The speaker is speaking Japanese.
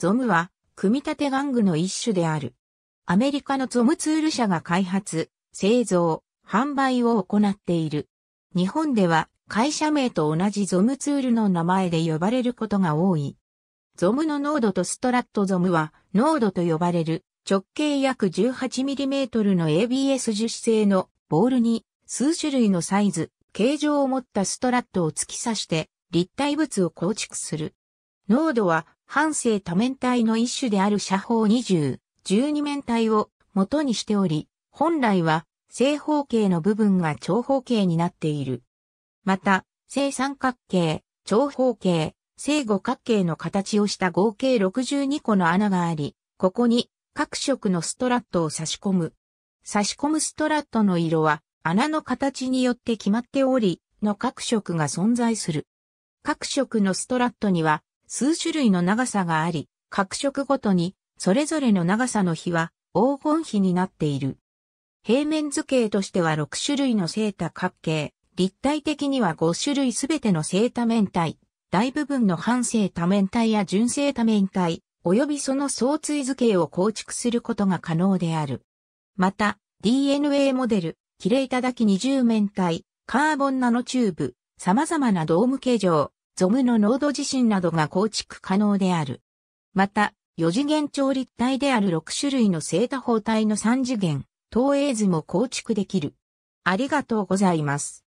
ゾムは、組み立て玩具の一種である。アメリカのゾムツール社が開発、製造、販売を行っている。日本では会社名と同じゾムツールの名前で呼ばれることが多い。ゾムの濃度とストラットゾムは濃度と呼ばれる直径約 18mm の ABS 樹脂製のボールに数種類のサイズ、形状を持ったストラットを突き刺して立体物を構築する。濃度は半生多面体の一種である斜方20、12面体を元にしており、本来は正方形の部分が長方形になっている。また、正三角形、長方形、正五角形の形をした合計62個の穴があり、ここに各色のストラットを差し込む。差し込むストラットの色は穴の形によって決まっており、の各色が存在する。各色のストラットには数種類の長さがあり、各色ごとに、それぞれの長さの比は、黄金比になっている。平面図形としては6種類の正多角形、立体的には5種類すべての正多面体、大部分の半正多面体や純正多面体、及びその相対図形を構築することが可能である。また、DNA モデル、キレイタダキ二重面体、カーボンナノチューブ、様々なドーム形状、ゾムの濃度自身などが構築可能である。また、四次元調立体である6種類の正多方体の3次元、投影図も構築できる。ありがとうございます。